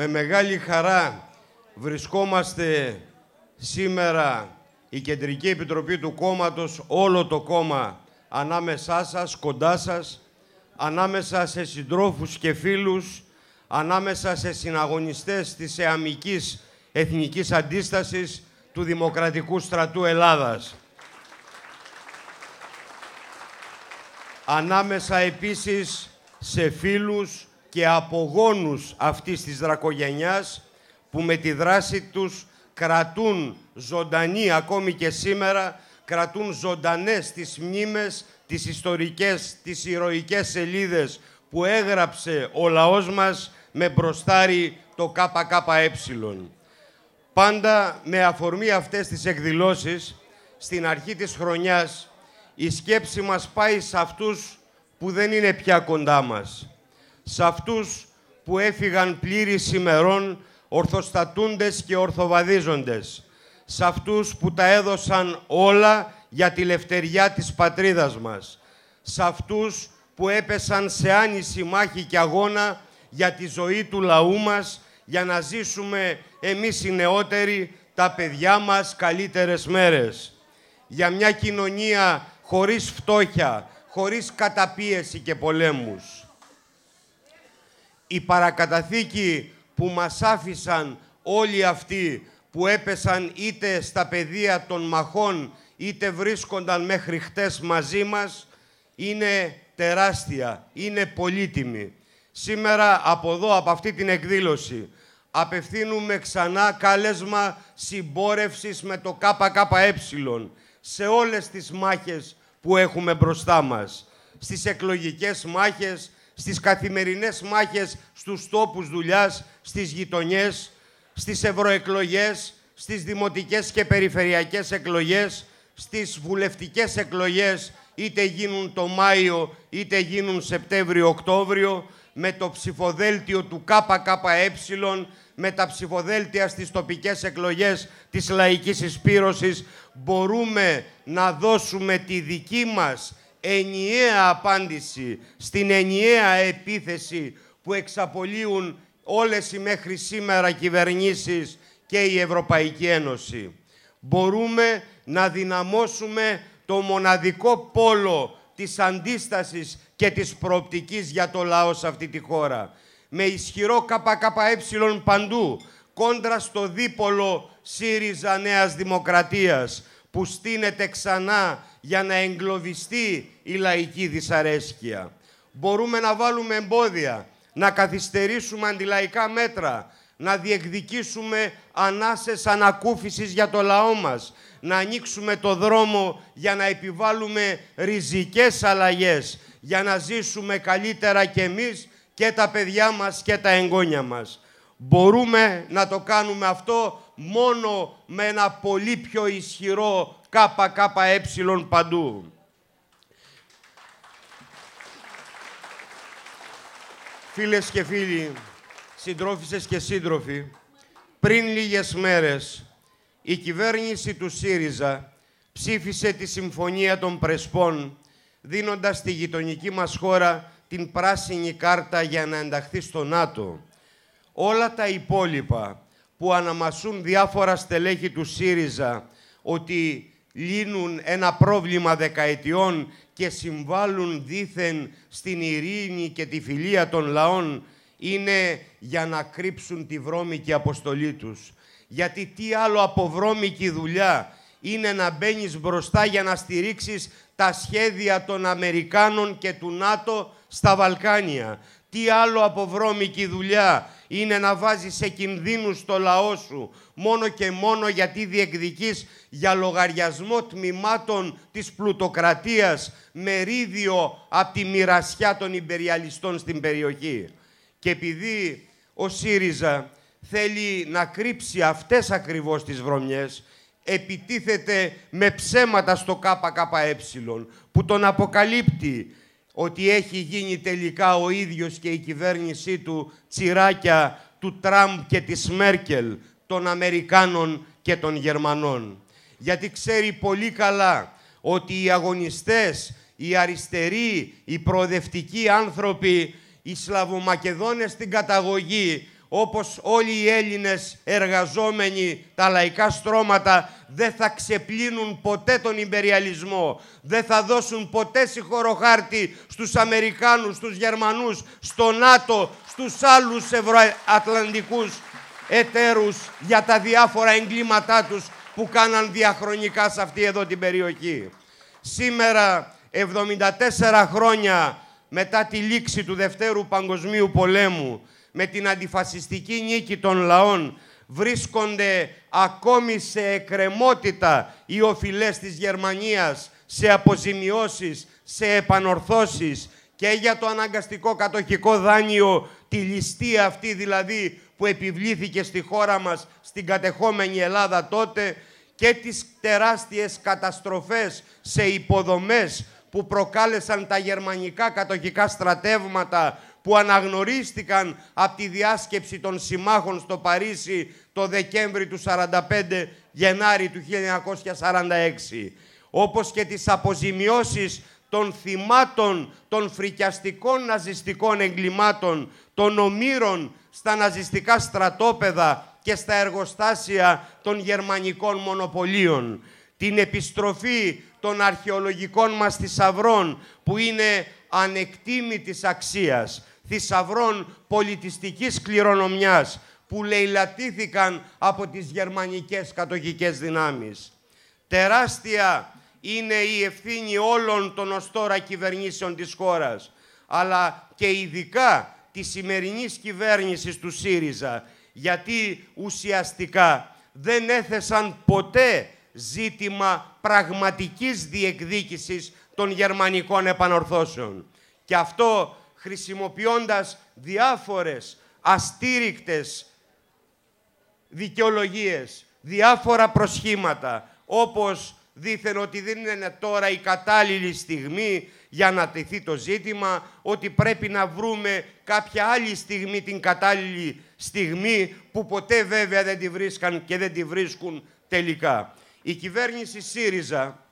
Με μεγάλη χαρά βρισκόμαστε σήμερα η Κεντρική Επιτροπή του Κόμματος, όλο το κόμμα ανάμεσά σας, κοντά σας, ανάμεσα σε συντρόφους και φίλους, ανάμεσα σε συναγωνιστές της εαμικής εθνικής αντίστασης του Δημοκρατικού Στρατού Ελλάδας. Ανάμεσα επίσης σε φίλους και απογόνους αυτής της δρακογενιάς που με τη δράση τους κρατούν ζωντανοί ακόμη και σήμερα, κρατούν ζωντανές τις μνήμες, τις ιστορικές, τις ηρωικές σελίδες που έγραψε ο λαός μας με μπροστάρι το ΚΚΕ. Πάντα με αφορμή αυτές τις εκδηλώσεις, στην αρχή της χρονιάς, η σκέψη μας πάει σε αυτούς που δεν είναι πια κοντά μας σε αυτούς που έφυγαν πλήρης ημερών, ορθοστατούντες και ορθοβαδίζοντες, σε αυτούς που τα έδωσαν όλα για τη λευτεριά της πατρίδας μας, σε αυτούς που έπεσαν σε άνηση μάχη και αγώνα για τη ζωή του λαού μας, για να ζήσουμε εμείς οι νεότεροι, τα παιδιά μας καλύτερες μέρες. Για μια κοινωνία χωρίς φτώχεια, χωρίς καταπίεση και πολέμους η παρακαταθήκη που μας άφησαν όλοι αυτοί που έπεσαν είτε στα πεδία των μαχών είτε βρίσκονταν μέχρι χτες μαζί μας είναι τεράστια, είναι πολύτιμη. Σήμερα από εδώ, από αυτή την εκδήλωση, απευθύνουμε ξανά κάλεσμα συμπόρευσης με το ΚΚΕ σε όλες τις μάχες που έχουμε μπροστά μας. Στις εκλογικές μάχες, στις καθημερινές μάχες στους τόπους δουλειάς, στις γειτονιές, στις ευρωεκλογές, στις δημοτικές και περιφερειακές εκλογές, στις βουλευτικές εκλογές, είτε γίνουν το Μάιο, είτε γίνουν Σεπτέμβριο-Οκτώβριο, με το ψηφοδέλτιο του ΚΚΕ, με τα ψηφοδέλτια στις τοπικές εκλογές της λαϊκής εισπύρωσης, μπορούμε να δώσουμε τη δική μας ενιαία απάντηση στην ενιαία επίθεση που εξαπολύουν όλες οι μέχρι σήμερα κυβερνήσεις και η Ευρωπαϊκή Ένωση. Μπορούμε να δυναμώσουμε το μοναδικό πόλο της αντίστασης και της προοπτικής για το λαό σε αυτή τη χώρα. Με ισχυρό ΚΚΕ παντού, κόντρα στο δίπολο ΣΥΡΙΖΑ Νέας Δημοκρατίας, που στείνεται ξανά για να εγκλωβιστεί η λαϊκή δυσαρέσκεια. Μπορούμε να βάλουμε εμπόδια, να καθυστερήσουμε αντιλαϊκά μέτρα, να διεκδικήσουμε ανάσες ανακούφισης για το λαό μας, να ανοίξουμε το δρόμο για να επιβάλλουμε ριζικές αλλαγές, για να ζήσουμε καλύτερα κι εμείς και τα παιδιά μας και τα εγγόνια μας. Μπορούμε να το κάνουμε αυτό μόνο με ένα πολύ πιο ισχυρό ΚΚΕ παντού. Φίλες και φίλοι, συντρόφισσες και σύντροφοι, πριν λίγες μέρες η κυβέρνηση του ΣΥΡΙΖΑ ψήφισε τη Συμφωνία των Πρεσπών δίνοντας στη γειτονική μας χώρα την πράσινη κάρτα για να ενταχθεί στο ΝΑΤΟ. Όλα τα υπόλοιπα που αναμασούν διάφορα στελέχη του ΣΥΡΙΖΑ ότι λύνουν ένα πρόβλημα δεκαετιών και συμβάλλουν δήθεν στην ειρήνη και τη φιλία των λαών είναι για να κρύψουν τη βρώμικη αποστολή τους. Γιατί τι άλλο από βρώμικη δουλειά είναι να μπαίνεις μπροστά για να στηρίξεις τα σχέδια των Αμερικάνων και του ΝΑΤΟ στα Βαλκάνια. Τι άλλο από βρώμικη δουλειά είναι να βάζεις σε κινδύνους το λαό σου μόνο και μόνο γιατί διεκδικείς για λογαριασμό τμήματων της πλουτοκρατίας μερίδιο από τη μοιρασιά των υπεριαλιστών στην περιοχή. Και επειδή ο ΣΥΡΙΖΑ θέλει να κρύψει αυτές ακριβώς τις βρωμιές επιτίθεται με ψέματα στο ΚΚΕ που τον αποκαλύπτει ότι έχει γίνει τελικά ο ίδιος και η κυβέρνησή του τσιράκια του Τραμπ και της Μέρκελ, των Αμερικάνων και των Γερμανών. Γιατί ξέρει πολύ καλά ότι οι αγωνιστές, οι αριστεροί, οι προοδευτικοί άνθρωποι, οι Σλαβομακεδόνες στην καταγωγή όπως όλοι οι Έλληνες εργαζόμενοι, τα λαϊκά στρώματα, δεν θα ξεπλύνουν ποτέ τον υπεριαλισμό, δεν θα δώσουν ποτέ συγχωροχάρτη στους Αμερικάνους, στους Γερμανούς, στο ΝΑΤΟ, στους άλλους ευρωατλαντικούς εταίρους για τα διάφορα εγκλήματά τους που κάναν διαχρονικά σε αυτή εδώ την περιοχή. Σήμερα, 74 χρόνια μετά τη λήξη του Δευτέρου Παγκοσμίου Πολέμου, με την αντιφασιστική νίκη των λαών βρίσκονται ακόμη σε εκκρεμότητα οι οφειλές της Γερμανίας σε αποζημιώσεις, σε επανορθώσεις και για το αναγκαστικό κατοχικό δάνειο, τη ληστεία αυτή δηλαδή που επιβλήθηκε στη χώρα μας, στην κατεχόμενη Ελλάδα τότε και τις τεράστιες καταστροφές σε υποδομές που προκάλεσαν τα γερμανικά κατοχικά στρατεύματα που αναγνωρίστηκαν από τη διάσκεψη των συμμάχων στο Παρίσι το Δεκέμβρη του 45 Γενάρη του 1946 όπως και τις αποζημιώσεις των θυμάτων των φρικιαστικών ναζιστικών εγκλημάτων, των ομήρων στα ναζιστικά στρατόπεδα και στα εργοστάσια των γερμανικών μονοπωλίων. Την επιστροφή των αρχαιολογικών μας θησαυρών που είναι ανεκτήμητης αξίας θησαυρών πολιτιστικής κληρονομιάς που λαιλατήθηκαν από τις γερμανικές κατοχικές δυνάμεις. Τεράστια είναι η ευθύνη όλων των ως τώρα κυβερνήσεων της χώρας, αλλά και ειδικά της σημερινής κυβέρνησης του ΣΥΡΙΖΑ, γιατί ουσιαστικά δεν έθεσαν ποτέ ζήτημα πραγματικής διεκδίκησης των γερμανικών επανορθώσεων. Και αυτό χρησιμοποιώντας διάφορες αστήρικτες δικαιολογίες, διάφορα προσχήματα, όπως δήθεν ότι δεν είναι τώρα η κατάλληλη στιγμή για να τεθεί το ζήτημα, ότι πρέπει να βρούμε κάποια άλλη στιγμή, την κατάλληλη στιγμή, που ποτέ βέβαια δεν τη βρίσκαν και δεν τη βρίσκουν τελικά. Η κυβέρνηση ΣΥΡΙΖΑ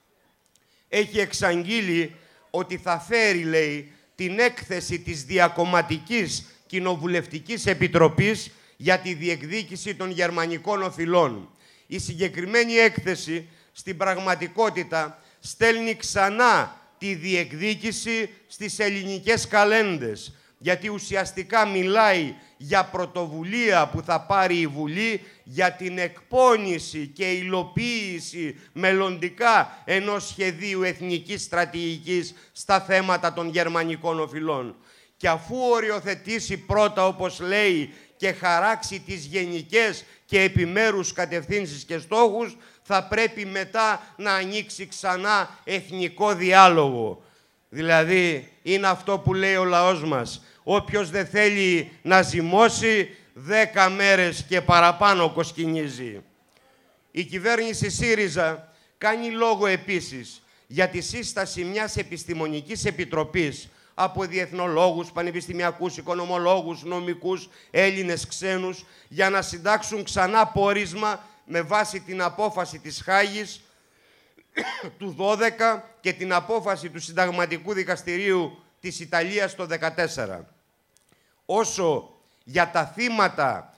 έχει εξαγγείλει ότι θα φέρει, λέει, την έκθεση της Διακομματικής Κοινοβουλευτικής Επιτροπής για τη διεκδίκηση των γερμανικών οφειλών. Η συγκεκριμένη έκθεση στην πραγματικότητα στέλνει ξανά τη διεκδίκηση στις ελληνικές καλένδες γιατί ουσιαστικά μιλάει για πρωτοβουλία που θα πάρει η Βουλή για την εκπόνηση και υλοποίηση μελλοντικά ενός σχεδίου εθνικής στρατηγικής στα θέματα των γερμανικών οφειλών. Και αφού οριοθετήσει πρώτα, όπως λέει, και χαράξει τις γενικές και επιμέρους κατευθύνσεις και στόχους, θα πρέπει μετά να ανοίξει ξανά εθνικό διάλογο. Δηλαδή είναι αυτό που λέει ο λαός μας. Όποιος δεν θέλει να ζυμώσει, δέκα μέρες και παραπάνω κοσκινίζει. Η κυβέρνηση ΣΥΡΙΖΑ κάνει λόγο επίσης για τη σύσταση μιας επιστημονικής επιτροπής από διεθνολόγους, πανεπιστημιακούς, οικονομολόγους, νομικούς, Έλληνες, ξένους, για να συντάξουν ξανά πόρισμα με βάση την απόφαση της Χάγης του 12 και την απόφαση του Συνταγματικού Δικαστηρίου της Ιταλίας το 14. Όσο για τα θύματα,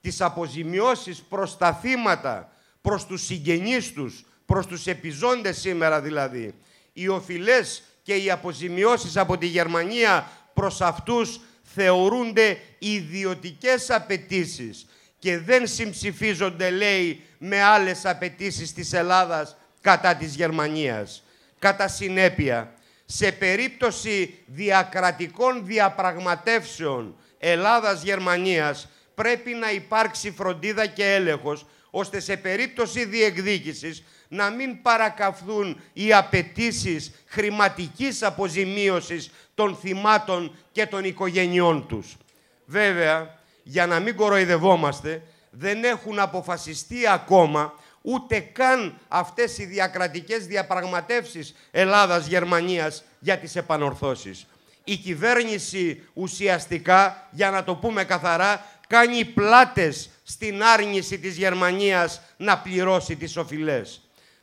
τις αποζημιώσεις προς τα θύματα, προς τους συγγενείς τους, προς τους επιζώντες σήμερα δηλαδή, οι οφειλές και οι αποζημιώσεις από τη Γερμανία προς αυτούς θεωρούνται ιδιωτικές απαιτήσεις και δεν συμψηφίζονται, λέει, με άλλες απαιτήσεις της Ελλάδας κατά της Γερμανίας. Κατά συνέπεια, σε περίπτωση διακρατικών διαπραγματεύσεων Ελλάδας-Γερμανίας πρέπει να υπάρξει φροντίδα και έλεγχος ώστε σε περίπτωση διεκδίκησης να μην παρακαφθούν οι απαιτήσει χρηματικής αποζημίωσης των θυμάτων και των οικογενειών τους. Βέβαια, για να μην κοροϊδευόμαστε, δεν έχουν αποφασιστεί ακόμα ούτε καν αυτές οι διακρατικές διαπραγματεύσεις Ελλάδας-Γερμανίας για τις επανορθώσεις. Η κυβέρνηση ουσιαστικά, για να το πούμε καθαρά, κάνει πλάτες στην άρνηση της Γερμανίας να πληρώσει τις οφειλές.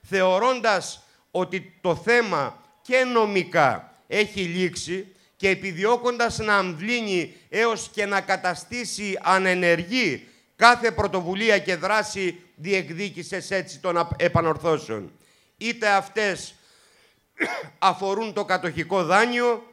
Θεωρώντας ότι το θέμα και νομικά έχει λήξει και επιδιώκοντας να αμβλύνει έως και να καταστήσει ανενεργή Κάθε πρωτοβουλία και δράση διεκδίκησες έτσι των επανορθώσεων. Είτε αυτές αφορούν το κατοχικό δάνειο,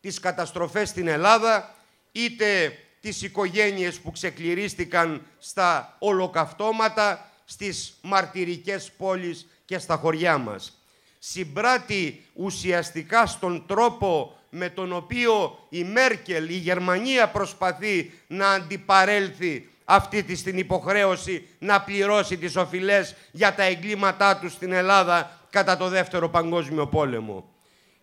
τις καταστροφές στην Ελλάδα, είτε τις οικογένειες που ξεκληρίστηκαν στα ολοκαυτώματα, στις μαρτυρικές πόλεις και στα χωριά μας. Συμπράττει ουσιαστικά στον τρόπο με τον οποίο η Μέρκελ, η Γερμανία προσπαθεί να αντιπαρέλθει αυτή τη την υποχρέωση να πληρώσει τις οφειλές για τα εγκλήματά τους στην Ελλάδα κατά το Δεύτερο Παγκόσμιο Πόλεμο.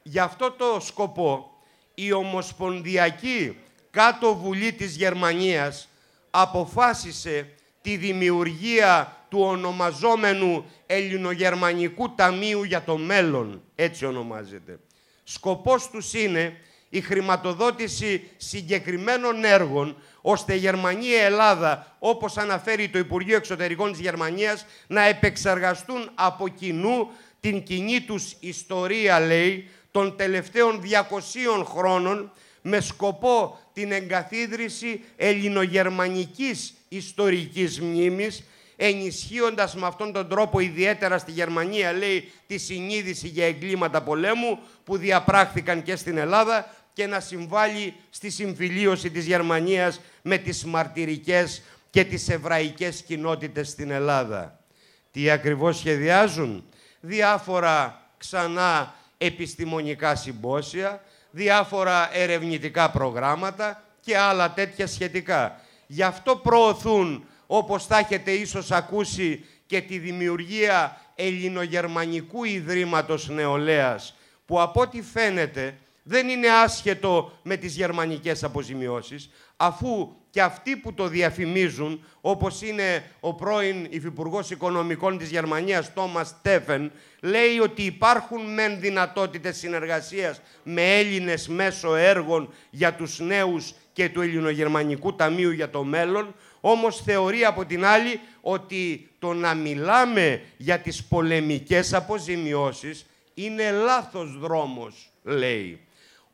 Γι' αυτό το σκοπό η Ομοσπονδιακή Κάτω Βουλή της Γερμανίας αποφάσισε τη δημιουργία του ονομαζόμενου Ελληνογερμανικού Ταμείου για το Μέλλον, έτσι ονομάζεται. Σκοπός τους είναι η χρηματοδότηση συγκεκριμένων έργων, ώστε η Γερμανία-Ελλάδα, όπως αναφέρει το Υπουργείο Εξωτερικών της Γερμανίας, να επεξεργαστούν από κοινού την κοινή τους ιστορία, λέει, των τελευταίων 200 χρόνων, με σκοπό την εγκαθίδρυση ελληνογερμανικής ιστορικής μνήμης, ενισχύοντας με αυτόν τον τρόπο ιδιαίτερα στη Γερμανία, λέει, τη συνείδηση για εγκλήματα πολέμου που διαπράχθηκαν και στην Ελλάδα, και να συμβάλλει στη συμφιλίωση της Γερμανίας με τις μαρτυρικές και τις εβραϊκές κοινότητες στην Ελλάδα. Τι ακριβώς σχεδιάζουν? Διάφορα ξανά επιστημονικά συμπόσια, διάφορα ερευνητικά προγράμματα και άλλα τέτοια σχετικά. Γι' αυτό προωθούν, όπως θα έχετε ίσως ακούσει, και τη δημιουργία ελληνογερμανικού ιδρύματος νεολαίας, που από ό,τι φαίνεται δεν είναι άσχετο με τις γερμανικές αποζημιώσεις, αφού και αυτοί που το διαφημίζουν, όπως είναι ο πρώην Υφυπουργός Οικονομικών της Γερμανίας, Τόμας Τέφεν, λέει ότι υπάρχουν μεν δυνατότητες συνεργασίας με Έλληνες μέσω έργων για τους νέους και του Ελληνογερμανικού Ταμείου για το μέλλον, όμως θεωρεί από την άλλη ότι το να μιλάμε για τις πολεμικές αποζημιώσεις είναι λάθος δρόμος, λέει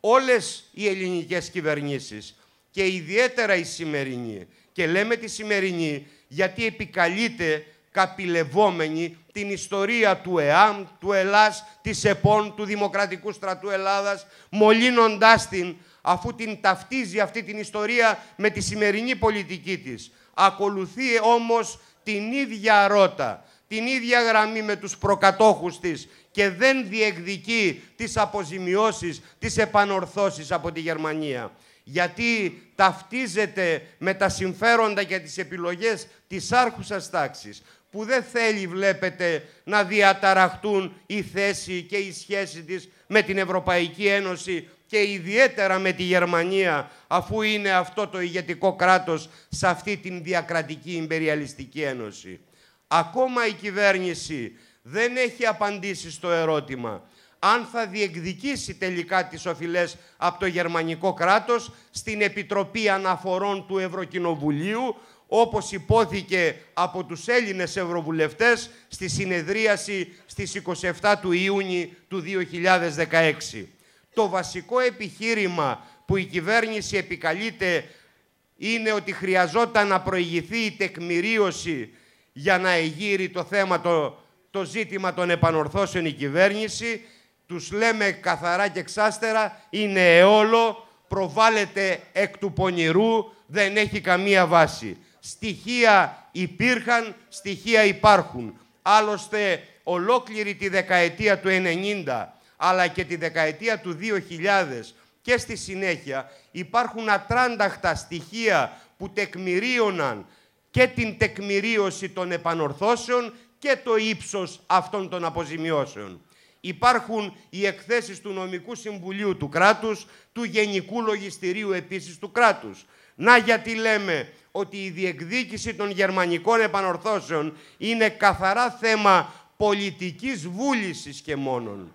όλες οι ελληνικές κυβερνήσεις και ιδιαίτερα η σημερινή. Και λέμε τη σημερινή γιατί επικαλείται καπηλευόμενη την ιστορία του ΕΑΜ, του ΕΛΑΣ, της ΕΠΟΝ, του Δημοκρατικού Στρατού Ελλάδας, μολύνοντάς την αφού την ταυτίζει αυτή την ιστορία με τη σημερινή πολιτική της. Ακολουθεί όμως την ίδια ρότα την ίδια γραμμή με τους προκατόχους της και δεν διεκδικεί τις αποζημιώσεις, τις επανορθώσεις από τη Γερμανία. Γιατί ταυτίζεται με τα συμφέροντα και τις επιλογές της άρχουσας τάξης που δεν θέλει, βλέπετε, να διαταραχτούν η θέση και η σχέση της με την Ευρωπαϊκή Ένωση και ιδιαίτερα με τη Γερμανία, αφού είναι αυτό το ηγετικό κράτος σε αυτή την διακρατική υπεριαλιστική ένωση. Ακόμα η κυβέρνηση δεν έχει απαντήσει στο ερώτημα αν θα διεκδικήσει τελικά τις οφειλές από το γερμανικό κράτος στην Επιτροπή Αναφορών του Ευρωκοινοβουλίου, όπως υπόθηκε από τους Έλληνες Ευρωβουλευτές στη συνεδρίαση στις 27 του Ιούνιου του 2016. Το βασικό επιχείρημα που η κυβέρνηση επικαλείται είναι ότι χρειαζόταν να προηγηθεί η τεκμηρίωση για να εγείρει το θέμα, το, ζήτημα των επανορθώσεων η κυβέρνηση. Τους λέμε καθαρά και εξάστερα, είναι αιώλο, προβάλλεται εκ του πονηρού, δεν έχει καμία βάση. Στοιχεία υπήρχαν, στοιχεία υπάρχουν. Άλλωστε, ολόκληρη τη δεκαετία του 90, αλλά και τη δεκαετία του 2000 και στη συνέχεια υπάρχουν ατράνταχτα στοιχεία που τεκμηρίωναν και την τεκμηρίωση των επανορθώσεων και το ύψος αυτών των αποζημιώσεων. Υπάρχουν οι εκθέσεις του Νομικού Συμβουλίου του κράτους, του Γενικού Λογιστηρίου επίσης του κράτους. Να γιατί λέμε ότι η διεκδίκηση των γερμανικών επανορθώσεων είναι καθαρά θέμα πολιτικής βούλησης και μόνον.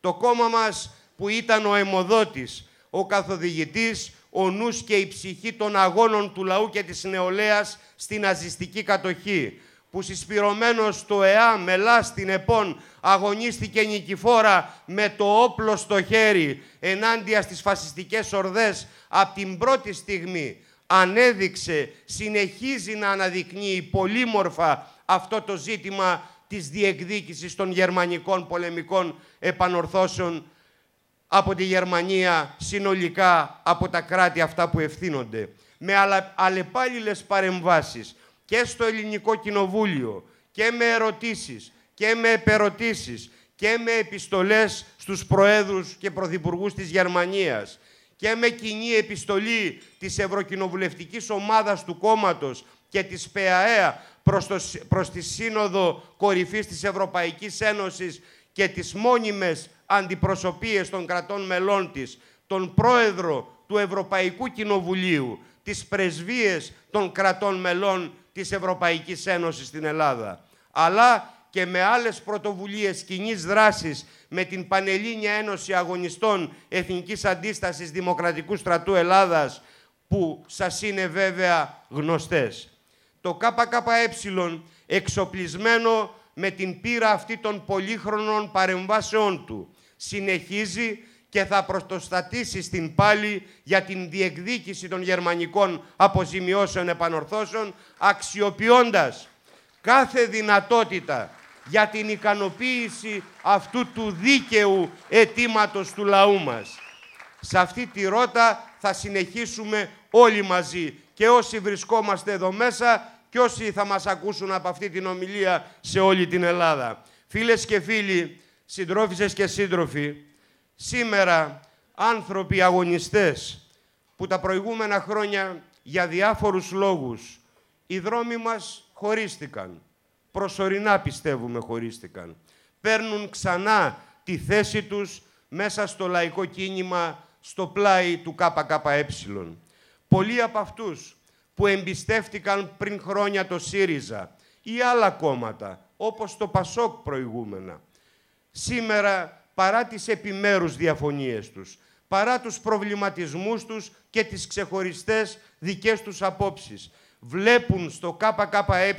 Το κόμμα μας που ήταν ο αιμοδότης, ο καθοδηγητής, ο νους και η ψυχή των αγώνων του λαού και της νεολαίας στην ναζιστική κατοχή που συσπηρωμένος στο ΕΑ μελά στην ΕΠΟΝ αγωνίστηκε νικηφόρα με το όπλο στο χέρι ενάντια στις φασιστικές ορδές από την πρώτη στιγμή ανέδειξε, συνεχίζει να αναδεικνύει πολύμορφα αυτό το ζήτημα της διεκδίκησης των γερμανικών πολεμικών επανορθώσεων από τη Γερμανία συνολικά από τα κράτη αυτά που ευθύνονται. Με αλλεπάλληλες παρεμβάσεις και στο ελληνικό κοινοβούλιο και με ερωτήσεις και με επερωτήσεις και με επιστολές στους προέδρους και πρωθυπουργούς της Γερμανίας και με κοινή επιστολή της Ευρωκοινοβουλευτικής Ομάδας του κόμματος και της ΠΑΕΑ προς, προς τη Σύνοδο Κορυφής της Ευρωπαϊκής Ένωσης και τις μόνιμες αντιπροσωπείες των κρατών μελών της, τον πρόεδρο του Ευρωπαϊκού Κοινοβουλίου, τις πρεσβείες των κρατών μελών της Ευρωπαϊκής Ένωσης στην Ελλάδα, αλλά και με άλλες πρωτοβουλίες κοινή δράσης με την Πανελλήνια Ένωση Αγωνιστών Εθνικής Αντίστασης Δημοκρατικού Στρατού Ελλάδας, που σας είναι βέβαια γνωστές. Το ΚΚΕ, εξοπλισμένο με την πύρα αυτή των πολύχρονων παρεμβάσεών του, συνεχίζει και θα προστοστατήσει στην πάλη για την διεκδίκηση των γερμανικών αποζημιώσεων επανορθώσεων, αξιοποιώντας κάθε δυνατότητα για την ικανοποίηση αυτού του δίκαιου αιτήματος του λαού μας. Σε αυτή τη ρότα θα συνεχίσουμε όλοι μαζί και όσοι βρισκόμαστε εδώ μέσα και όσοι θα μας ακούσουν από αυτή την ομιλία σε όλη την Ελλάδα. Φίλες και φίλοι, συντρόφισσες και σύντροφοι, σήμερα άνθρωποι αγωνιστές που τα προηγούμενα χρόνια για διάφορους λόγους οι δρόμοι μας χωρίστηκαν. Προσωρινά πιστεύουμε χωρίστηκαν. Παίρνουν ξανά τη θέση τους μέσα στο λαϊκό κίνημα στο πλάι του ΚΚΕ. Πολλοί από αυτούς που εμπιστεύτηκαν πριν χρόνια το ΣΥΡΙΖΑ ή άλλα κόμματα, όπως το ΠΑΣΟΚ προηγούμενα, σήμερα παρά τις επιμέρους διαφωνίες τους, παρά τους προβληματισμούς τους και τις ξεχωριστές δικές τους απόψεις. Βλέπουν στο ΚΚΕ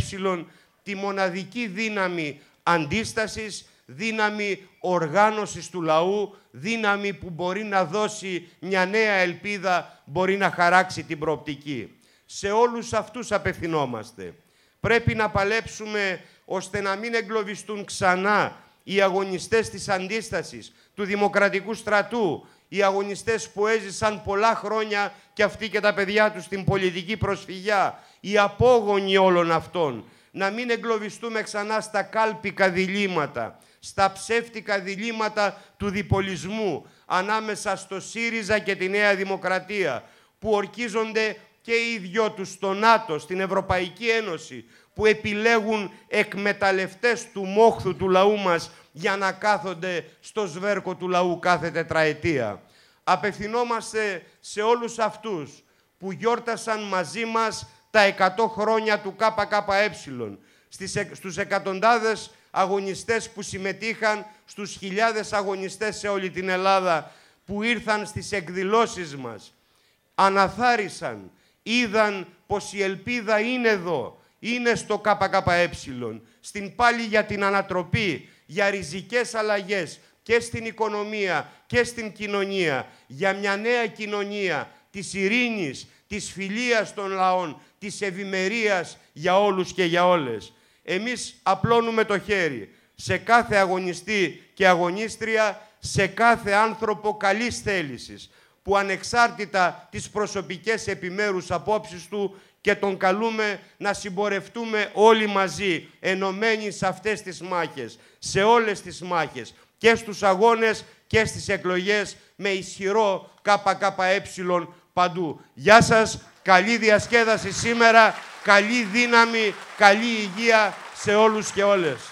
τη μοναδική δύναμη αντίστασης, δύναμη οργάνωσης του λαού, δύναμη που μπορεί να δώσει μια νέα ελπίδα, μπορεί να χαράξει την προοπτική. Σε όλους αυτούς απευθυνόμαστε. Πρέπει να παλέψουμε ώστε να μην εγκλωβιστούν ξανά οι αγωνιστές της αντίστασης, του δημοκρατικού στρατού, οι αγωνιστές που έζησαν πολλά χρόνια και αυτοί και τα παιδιά τους στην πολιτική προσφυγιά, οι απόγονοι όλων αυτών, να μην εγκλωβιστούμε ξανά στα κάλπικα διλήμματα, στα ψεύτικα διλήμματα του διπολισμού ανάμεσα στο ΣΥΡΙΖΑ και τη Νέα Δημοκρατία, που ορκίζονται και οι δυο τους στο ΝΑΤΟ, στην Ευρωπαϊκή Ένωση, που επιλέγουν εκμεταλλευτές του μόχθου του λαού μας για να κάθονται στο σβέρκο του λαού κάθε τετραετία. Απευθυνόμαστε σε όλους αυτούς που γιόρτασαν μαζί μας τα 100 χρόνια του ΚΚΕ, στους εκατοντάδες αγωνιστές που συμμετείχαν, στους χιλιάδες αγωνιστές σε όλη την Ελλάδα που ήρθαν στις εκδηλώσεις μας, αναθάρισαν, είδαν πως η ελπίδα είναι εδώ, είναι στο ΚΚΕ, στην πάλη για την ανατροπή, για ριζικές αλλαγές και στην οικονομία και στην κοινωνία, για μια νέα κοινωνία της ειρήνης, της φιλίας των λαών, της ευημερίας για όλους και για όλες. Εμείς απλώνουμε το χέρι σε κάθε αγωνιστή και αγωνίστρια, σε κάθε άνθρωπο καλής θέλησης, που ανεξάρτητα τις προσωπικές επιμέρους απόψεις του και τον καλούμε να συμπορευτούμε όλοι μαζί, ενωμένοι σε αυτές τις μάχες, σε όλες τις μάχες, και στους αγώνες και στις εκλογές με ισχυρό ΚΚΕ παντού. Γεια σας, καλή διασκέδαση σήμερα, καλή δύναμη, καλή υγεία σε όλους και όλες.